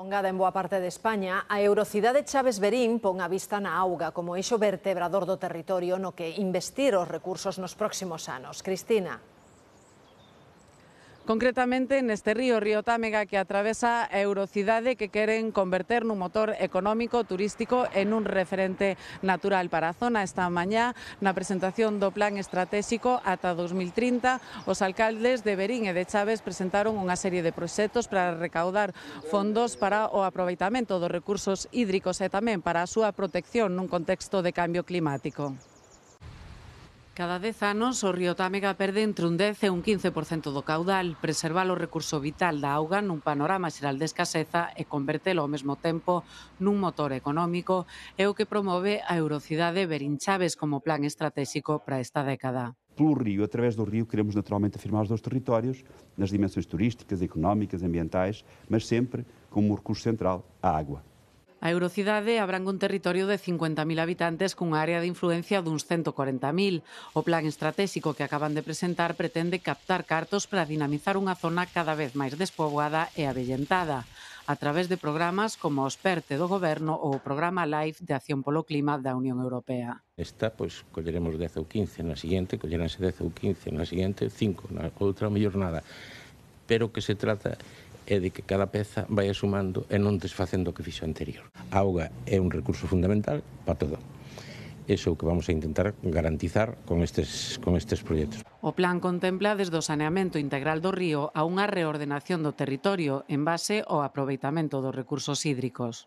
Pongada en boa parte de España, a Eurocidade Chaves Berín pon a vista na auga como eixo vertebrador do territorio no que investir os recursos nos próximos anos. Cristina concretamente neste río, río Támega, que atravesa a Eurocidade que queren converter nun motor económico, turístico e nun referente natural para a zona. Esta mañá, na presentación do Plan Estratégico ata 2030, os alcaldes de Berín e de Chaves presentaron unha serie de proxectos para recaudar fondos para o aproveitamento dos recursos hídricos e tamén para a súa protección nun contexto de cambio climático. Cada 10 anos, o río Támega perde entre un 10 e un 15% do caudal, preservar o recurso vital da auga nun panorama xeral de escaseza e convertelo ao mesmo tempo nun motor económico é o que promove a Eurocidade Berinchaves como plan estratégico para esta década. Pelo río, através do río, queremos naturalmente afirmar os dois territórios nas dimensões turísticas, económicas, ambientais, mas sempre como um recurso central, a água. A Eurocidade abran un territorio de 50.000 habitantes cun área de influencia duns 140.000. O plan estratégico que acaban de presentar pretende captar cartos para dinamizar unha zona cada vez máis despoboada e avellentada a través de programas como os PERTE do Goberno ou o Programa LIFE de Acción polo Clima da Unión Europea. Esta, pois, colleremos 10 ou 15 na siguiente, colleranse 10 ou 15 na siguiente, 5 na outra, mellor nada. Pero que se trata é de que cada peza vai sumando e non desfacendo o que fixo anterior. A auga é un recurso fundamental para todo. Eso é o que vamos a intentar garantizar con estes, con estes proxectos. O plan contempla desde o saneamento integral do río a unha reordenación do territorio en base ao aproveitamento dos recursos hídricos.